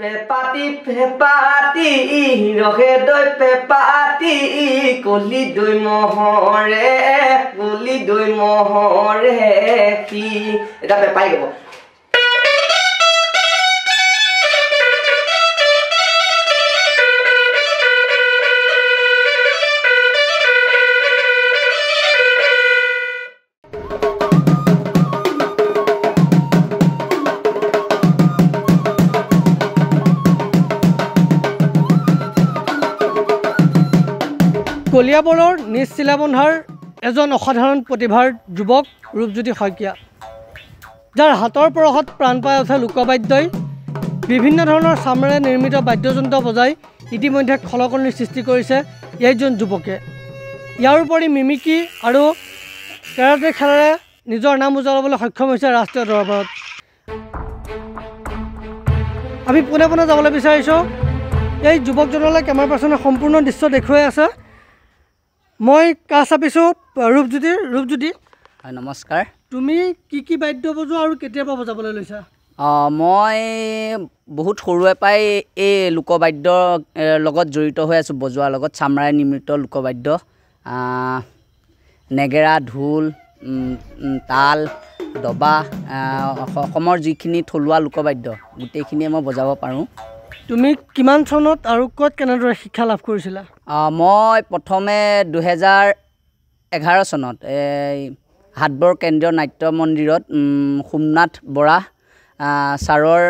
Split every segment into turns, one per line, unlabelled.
পেপাতি পেপাতি ৰহে দৈ পেপাতি কলি দৈ মহৰে কলি দৈ মহৰে কি এটা পেপাই গ'ব
কলিয়াবৰৰ নিজ চিলাবন্ধাৰ এজন অসাধাৰণ প্ৰতিভাৰ যুৱক ৰূপজ্যোতি শইকীয়া যাৰ হাতৰ পৰশত প্ৰাণ পাই উঠা লোকবাদ্যই বিভিন্ন ধৰণৰ চামেৰে নিৰ্মিত বাদ্যযন্ত্ৰ বজাই ইতিমধ্যে খলকলনিৰ সৃষ্টি কৰিছে এইজন যুৱকে ইয়াৰ উপৰি মিমিকি আৰু কেৰাটে খেলেৰে নিজৰ নাম উজ্বলাবলৈ সক্ষম হৈছে ৰাষ্ট্ৰীয় দৰবাৰত আমি পোনে পোনে যাবলৈ বিচাৰিছোঁ এই যুৱকজনলৈ কেমেৰা পাৰ্চনে সম্পূৰ্ণ দৃশ্য দেখুৱাই আছে মই কা চাপিছোঁ ৰূপজ্যোতি ৰূপজ্যোতি হয় নমস্কাৰ তুমি কি কি বাদ্য বজোৱা আৰু কেতিয়াৰ পৰা বজাবলৈ লৈছা
মই বহুত সৰুৰে পৰাই এই লোকবাদ্য লগত জড়িত হৈ আছোঁ বজোৱাৰ লগত চামৰাই নিৰ্মিত লোকবাদ্য নেগেৰা ঢোল তাল দবা অসমৰ যিখিনি থলুৱা লোকবাদ্য গোটেইখিনিয়ে মই বজাব
পাৰোঁ তুমি কিমান চনত আৰু ক'ত কেনেদৰে শিক্ষা লাভ কৰিছিলা
মই প্ৰথমে দুহেজাৰ এঘাৰ চনত এই হাতবৰ কেন্দ্ৰীয় নাট্য মন্দিৰত সোমনাথ বৰা ছাৰৰ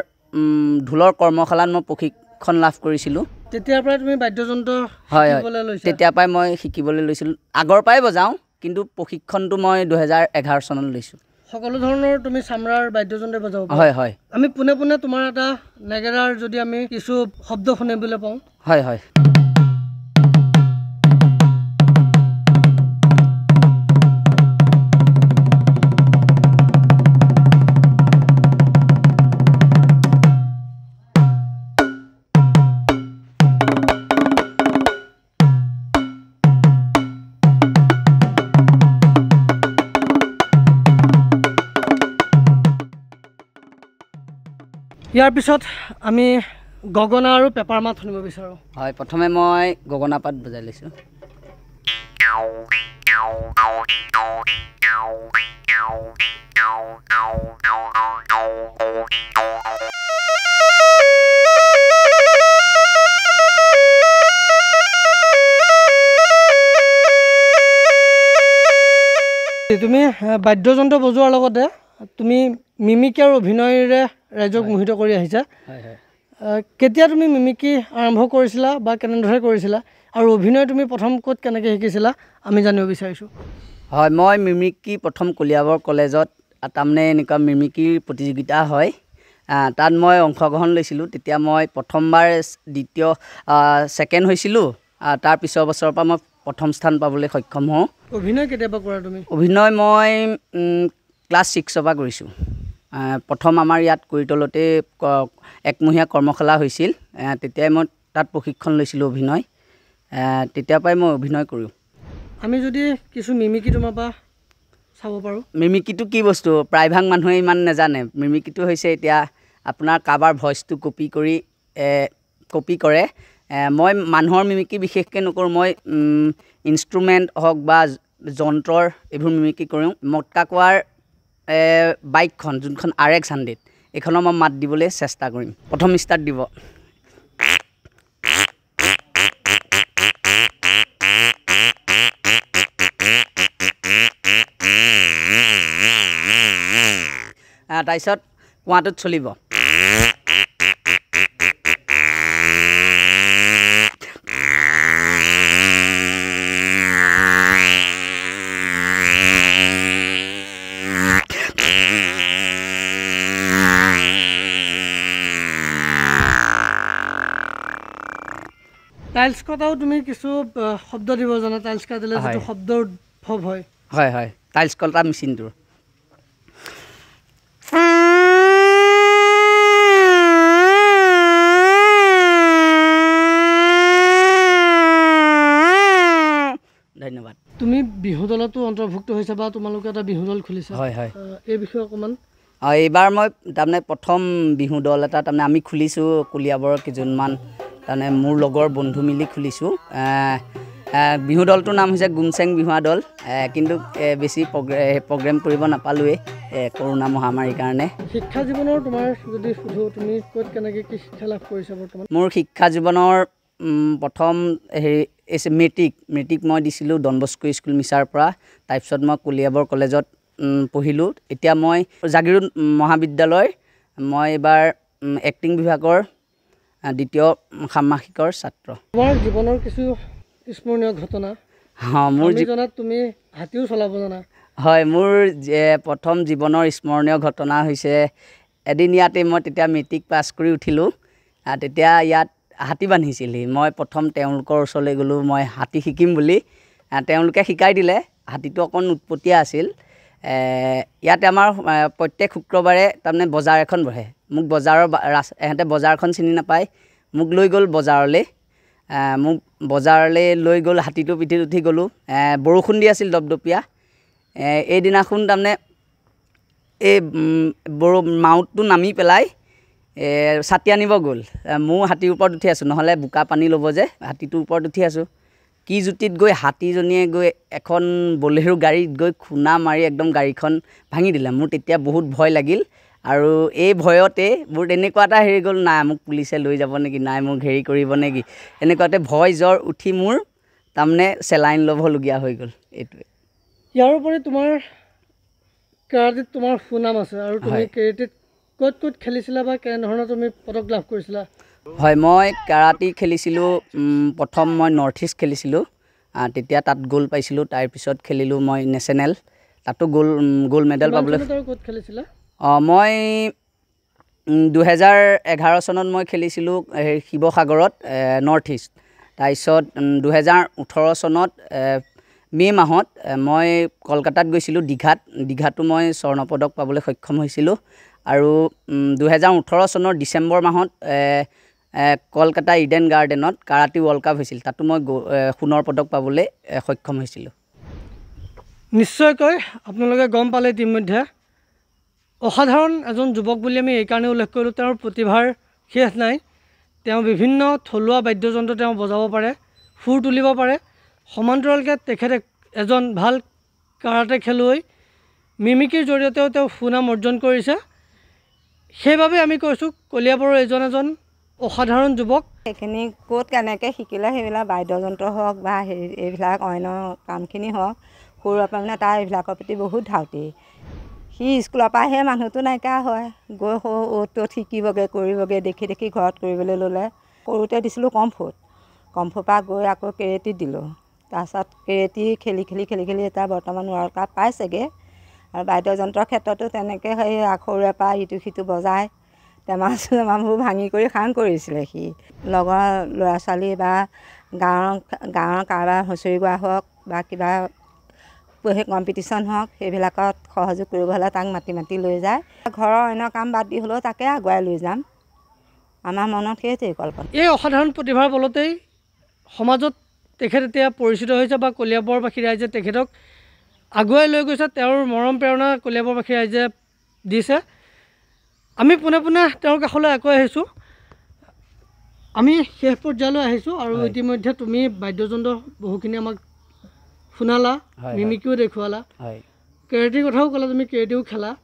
ঢোলৰ কৰ্মশালাত মই প্ৰশিক্ষণ লাভ কৰিছিলোঁ
তেতিয়াৰ পৰাই তুমি বাদ্যযন্ত্ৰ হয় হয় তেতিয়াৰ
পৰাই মই শিকিবলৈ লৈছিলোঁ আগৰ পৰাই বজাওঁ কিন্তু প্ৰশিক্ষণটো মই দুহেজাৰ এঘাৰ চনত লৈছোঁ
সকলো ধৰণৰ তুমি চামৰাৰ বাদ্যযন্ত্ৰ বজাব হয় হয় আমি পোনে পোনে তোমাৰ এটা নেগেৰাৰ যদি আমি কিছু শব্দ শুনিবলৈ পাওঁ হয় হয় ইয়াৰ পিছত আমি
গগনা আৰু পেপাৰ মাত শুনিব বিচাৰোঁ হয় প্ৰথমে মই গগনা পাত বজাই লৈছোঁ
তুমি বাদ্যযন্ত্ৰ বজোৱাৰ লগতে তুমি আৰু অভিনয়ৰে ৰাইজক মোহিত কৰি আহিছা কেতিয়া তুমি মিমিকি আৰম্ভ কৰিছিলা বা কেনেদৰে কৰিছিলা আৰু অভিনয় তুমি প্ৰথম ক'ত কেনেকৈ শিকিছিলা আমি জানিব বিচাৰিছোঁ
হয় মই মিমিকি প্ৰথম কলিয়াবৰ কলেজত তাৰমানে এনেকুৱা মিমিকিৰ প্ৰতিযোগিতা হয় তাত মই অংশগ্ৰহণ লৈছিলোঁ তেতিয়া মই প্ৰথমবাৰ দ্বিতীয় ছেকেণ্ড হৈছিলোঁ তাৰ পিছৰ বছৰৰ পৰা মই প্ৰথম স্থান পাবলৈ সক্ষম হওঁ
অভিনয় কেতিয়াৰ পৰা কৰা তুমি
অভিনয় মই ক্লাছ ছিক্সৰ পৰা কৰিছোঁ প্ৰথম আমাৰ ইয়াত কৰিতলতে একমহীয়া কৰ্মশালা হৈছিল তেতিয়াই মই তাত প্ৰশিক্ষণ লৈছিলোঁ অভিনয় তেতিয়াৰ পৰাই মই অভিনয় কৰোঁ
আমি যদি কিছু মিমিকি তোমাৰ পৰা চাব পাৰোঁ
মিমিকিটো কি বস্তু প্ৰায়ভাগ মানুহে ইমান নাজানে মিমিকিটো হৈছে এতিয়া আপোনাৰ কাৰোবাৰ ভইচটো কপি কৰি কপি কৰে মই মানুহৰ মিমিকি বিশেষকৈ নকৰোঁ মই ইনষ্ট্ৰুমেণ্ট হওক বা যন্ত্ৰৰ এইবোৰ মিমিকি কৰোঁ মটকা কোৱাৰ বাইকখন যোনখন আৰ এক্স হাণ্ড্ৰেড এইখনৰ মই মাত দিবলৈ চেষ্টা কৰিম প্ৰথম ষ্টাৰ্ট দিব তাৰপিছত কুঁৱাটোত চলিব
টাইলস কটাও তুমি কিছু শব্দ দিব জানা টাইলস কাটিলে যিটো শব্দৰ উদ্ভৱ হয়
হয় হয় টাইলস কটা মেচিনটোৰ
ধন্যবাদ তুমি বিহু দলতো অন্তৰ্ভুক্ত হৈছে বা তোমালোকে এটা বিহু দল খুলিছা হয় হয় এই বিষয়ে অকণমান
অঁ এইবাৰ মই তাৰমানে প্ৰথম বিহু দল এটা তাৰমানে আমি খুলিছোঁ কলিয়াবৰ কেইজনমান তাৰমানে মোৰ লগৰ বন্ধু মিলি খুলিছোঁ বিহু দলটোৰ নাম হৈছে গুমচেং বিহুৱা দল কিন্তু বেছি প্ৰগ্ৰে প্ৰগ্ৰেম কৰিব নাপালোঁৱেই কৰোণা মহামাৰীৰ কাৰণে
শিক্ষা জীৱনৰ তোমাৰ যদি সুধো তুমি ক'ত কেনেকৈ কি শিক্ষা লাভ কৰিছা বৰ্তমান
মোৰ শিক্ষা জীৱনৰ প্ৰথম হেৰি মেট্ৰিক মেট্ৰিক মই দিছিলোঁ ডনবস্কু স্কুল মিছাৰ পৰা তাৰপিছত মই কলিয়াবৰ কলেজত পঢ়িলোঁ এতিয়া মই জাগিৰোদ মহাবিদ্যালয় মই এইবাৰ এক্টিং বিভাগৰ দ্বিতীয় ষাণমাসিকৰ ছাত্ৰ
তোমাৰ জীৱনৰ কিছু স্মৰণীয় ঘটনা
হ্যাঁ মোৰ জীৱনত
তুমি হাতীও চলাব জানা
হয় মোৰ প্ৰথম জীৱনৰ স্মৰণীয় ঘটনা হৈছে এদিন ইয়াতে মই তেতিয়া মেট্ৰিক পাছ কৰি উঠিলোঁ তেতিয়া ইয়াত হাতী বান্ধিছিলহি মই প্ৰথম তেওঁলোকৰ ওচৰলৈ গ'লোঁ মই হাতী শিকিম বুলি তেওঁলোকে শিকাই দিলে হাতীটো অকণ উৎপতীয়া আছিল ইয়াত আমাৰ প্ৰত্যেক শুক্ৰবাৰে তাৰমানে বজাৰ এখন বহে মোক বজাৰৰ ৰাচ এহেঁতে বজাৰখন চিনি নাপায় মোক লৈ গ'ল বজাৰলৈ মোক বজাৰলৈ লৈ গ'ল হাতীটো পিঠিত উঠি গ'লোঁ বৰষুণ দি আছিল দপদপীয়া এইদিনাখন তাৰমানে এই বৰ মাউতটো নামি পেলাই ছাটি আনিব গ'ল মোৰ হাতীৰ ওপৰত উঠি আছোঁ নহ'লে বোকা পানী ল'ব যে হাতীটোৰ ওপৰত উঠি আছোঁ কি জুতিত গৈ হাতীজনীয়ে গৈ এখন বলেৰু গাড়ীত গৈ খুন্দা মাৰি একদম গাড়ীখন ভাঙি দিলে মোৰ তেতিয়া বহুত ভয় লাগিল আৰু এই ভয়তে মোৰ তেনেকুৱা এটা হেৰি গ'ল নাই মোক পুলিচে লৈ যাব নেকি নাই মোক হেৰি কৰিব নেকি এনেকুৱাতে ভয় জ্বৰ উঠি মোৰ তাৰমানে চেলাইন ল'বলগীয়া হৈ গ'ল এইটোৱে
ইয়াৰ উপৰি তোমাৰ কেৰাটিত তোমাৰ সুনাম আছে আৰু তুমি কেৰাটিত কত কত খেলিছিলা বা কেনেধৰণে তুমি পদক লাভ কৰিছিলা
হয় মই কাৰাটি খেলিছিলোঁ প্ৰথম মই নৰ্থ ইষ্ট খেলিছিলোঁ তেতিয়া তাত গ'ল পাইছিলোঁ তাৰপিছত খেলিলোঁ মই নেশ্যনেল তাতো গ'ল গ'ল্ড মেডেল পাবলৈ ক'ত খেলিছিলা অঁ মই দুহেজাৰ এঘাৰ চনত মই খেলিছিলোঁ হেৰি শিৱসাগৰত নৰ্থ ইষ্ট তাৰপিছত দুহেজাৰ ওঠৰ চনত মে' মাহত মই কলকাতাত গৈছিলোঁ দীঘাত দীঘাতো মই স্বৰ্ণ পদক পাবলৈ সক্ষম হৈছিলোঁ আৰু দুহেজাৰ ওঠৰ চনৰ ডিচেম্বৰ মাহত কলকাতা ইডেন গাৰ্ডেনত কাৰাটি ৱৰ্ল্ড কাপ হৈছিল তাতো মই সোণৰ পদক পাবলৈ সক্ষম হৈছিলোঁ
নিশ্চয়কৈ আপোনালোকে গম পালে ইতিমধ্যে অসাধাৰণ এজন যুৱক বুলি আমি এইকাৰণে উল্লেখ কৰিলোঁ তেওঁৰ প্ৰতিভাৰ শেষ নাই তেওঁ বিভিন্ন থলুৱা বাদ্যযন্ত্ৰ তেওঁ বজাব পাৰে সুৰ তুলিব পাৰে সমান্তৰালকৈ তেখেতে এজন ভাল কাৰাটে খেলুৱৈ মিমিকিৰ জৰিয়তেও তেওঁ সুনাম অৰ্জন কৰিছে সেইবাবে আমি কৈছোঁ কলিয়াবৰৰ এজন এজন অসাধাৰণ যুৱক সেইখিনি ক'ত কেনেকৈ শিকিলে সেইবিলাক বাদ্যযন্ত্ৰ হওক বা সেই এইবিলাক
অন্য কামখিনি হওক সৰুৰে পৰা মানে তাৰ এইবিলাকৰ প্ৰতি বহুত ধাউতি সি স্কুলৰ পৰা সেই মানুহটো নাইকিয়া হয় গৈ সৌ অ'ত ত'ত শিকিবগৈ কৰিবগৈ দেখি দেখি ঘৰত কৰিবলৈ ল'লে সৰুতে দিছিলোঁ কমফৰ্ট কমফুৰ পৰা গৈ আকৌ কেৰেটিত দিলোঁ তাৰপিছত কেৰেটি খেলি খেলি খেলি খেলি এতিয়া বৰ্তমান ৱৰ্ল্ড কাপ পাইছেগৈ আৰু বাদ্যযন্ত্ৰৰ ক্ষেত্ৰতো তেনেকৈ সেই আখৰে পৰা ইটো সিটো বজাই টেমা চেমাবোৰ ভাঙি কৰি খাং কৰিছিলে সি লগৰ ল'ৰা ছোৱালী বা গাঁৱৰ গাঁৱৰ কাৰোবাৰ হুঁচৰি গোৱা হওক বা কিবা সেই কম্পিটিশ্যন হওক সেইবিলাকত সহযোগ কৰিব হ'লে তাক মাতি মাতি লৈ যায় ঘৰৰ অন্য কাম বাদ দি হ'লেও তাকে আগুৱাই লৈ যাম আমাৰ মনত
সেইটোৱেই কল্পনা এই অসাধাৰণ প্ৰতিভাৰ বলতেই সমাজত তেখেত এতিয়া পৰিচিত হৈছে বা কলিয়াবৰবাসী ৰাইজে তেখেতক আগুৱাই লৈ গৈছে তেওঁৰ মৰম প্ৰেৰণা কলিয়াবৰবাসী ৰাইজে দিছে আমি পোনে পোনে তেওঁৰ কাষলৈ আকৌ আহিছোঁ আমি শেষ পৰ্যায়লৈ আহিছোঁ আৰু ইতিমধ্যে তুমি বাদ্যযন্ত্ৰ বহুখিনি আমাক শুনালা মিমিকিও দেখুৱালা কেৰেটিৰ কথাও ক'লা তুমি কেৰেটিও খেলা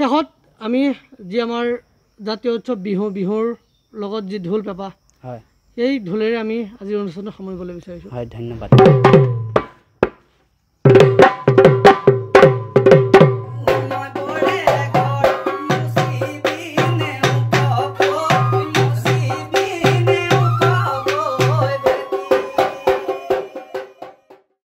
শেষত আমি যি আমাৰ জাতীয় উৎসৱ বিহু বিহুৰ লগত যি ঢোল পেঁপা সেই ঢোলেৰে আমি আজিৰ অনুষ্ঠানটো সামৰিবলৈ বিচাৰিছোঁ
হয় ধন্যবাদ